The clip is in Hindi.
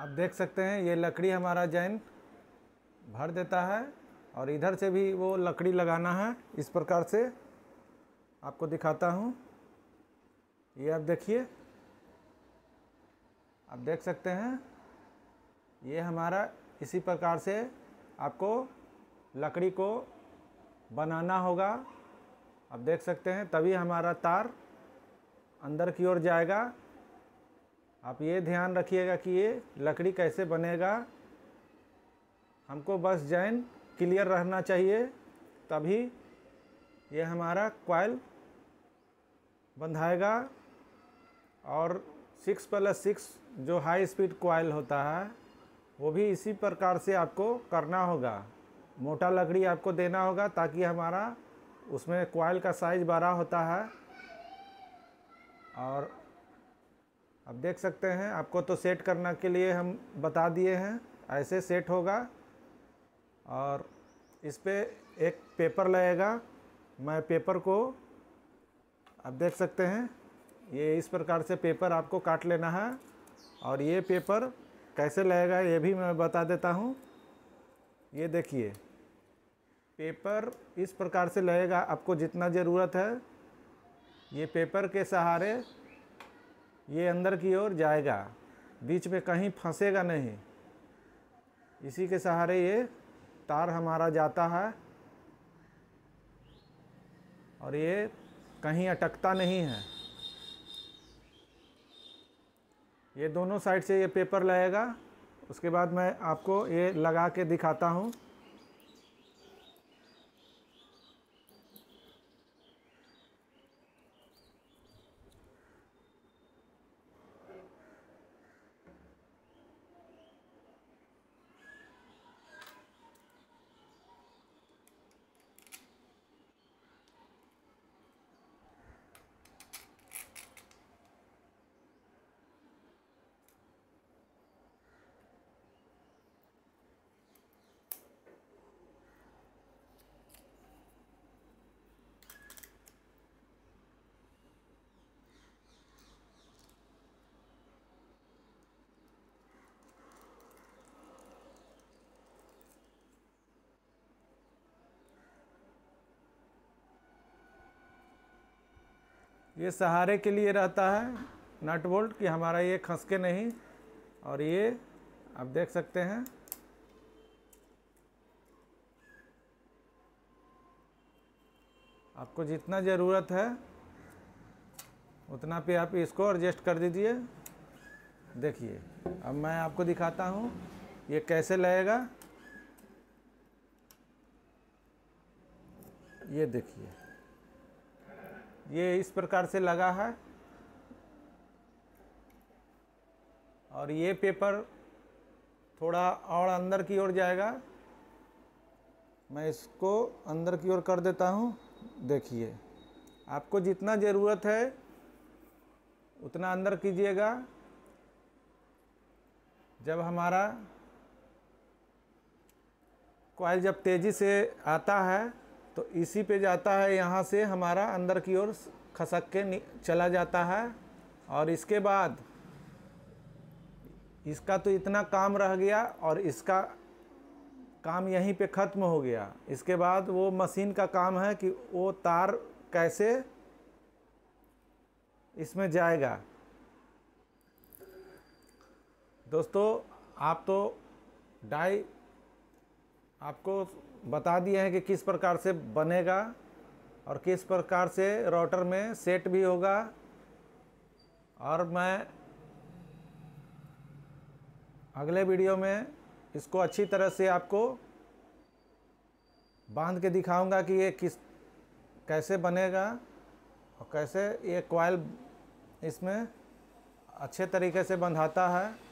आप देख सकते हैं ये लकड़ी हमारा जैन भर देता है और इधर से भी वो लकड़ी लगाना है इस प्रकार से आपको दिखाता हूँ ये आप देखिए आप देख सकते हैं ये हमारा इसी प्रकार से आपको लकड़ी को बनाना होगा आप देख सकते हैं तभी हमारा तार अंदर की ओर जाएगा आप ये ध्यान रखिएगा कि ये लकड़ी कैसे बनेगा हमको बस जैन क्लियर रहना चाहिए तभी ये हमारा क्वाइल बंधाएगा और सिक्स प्लस सिक्स जो हाई स्पीड क्वाइल होता है वो भी इसी प्रकार से आपको करना होगा मोटा लकड़ी आपको देना होगा ताकि हमारा उसमें क्वाइल का साइज बड़ा होता है और अब देख सकते हैं आपको तो सेट करना के लिए हम बता दिए हैं ऐसे सेट होगा और इस पर एक पेपर लगेगा मैं पेपर को आप देख सकते हैं ये इस प्रकार से पेपर आपको काट लेना है और ये पेपर कैसे लगेगा ये भी मैं बता देता हूँ ये देखिए पेपर इस प्रकार से लगेगा आपको जितना ज़रूरत है ये पेपर के सहारे ये अंदर की ओर जाएगा बीच में कहीं फंसेगा नहीं इसी के सहारे ये तार हमारा जाता है और ये कहीं अटकता नहीं है ये दोनों साइड से ये पेपर लगेगा उसके बाद मैं आपको ये लगा के दिखाता हूँ ये सहारे के लिए रहता है नट बोल्ट कि हमारा ये के नहीं और ये आप देख सकते हैं आपको जितना ज़रूरत है उतना पे आप इसको एडजस्ट कर दीजिए देखिए अब मैं आपको दिखाता हूँ ये कैसे लगेगा ये देखिए ये इस प्रकार से लगा है और ये पेपर थोड़ा और अंदर की ओर जाएगा मैं इसको अंदर की ओर कर देता हूँ देखिए आपको जितना ज़रूरत है उतना अंदर कीजिएगा जब हमारा कॉयल जब तेज़ी से आता है तो इसी पे जाता है यहाँ से हमारा अंदर की ओर खसक के चला जाता है और इसके बाद इसका तो इतना काम रह गया और इसका काम यहीं पे ख़त्म हो गया इसके बाद वो मशीन का काम है कि वो तार कैसे इसमें जाएगा दोस्तों आप तो डाई आपको बता दिया है कि किस प्रकार से बनेगा और किस प्रकार से रोटर में सेट भी होगा और मैं अगले वीडियो में इसको अच्छी तरह से आपको बांध के दिखाऊंगा कि ये किस कैसे बनेगा और कैसे ये कॉयल इसमें अच्छे तरीके से बंधाता है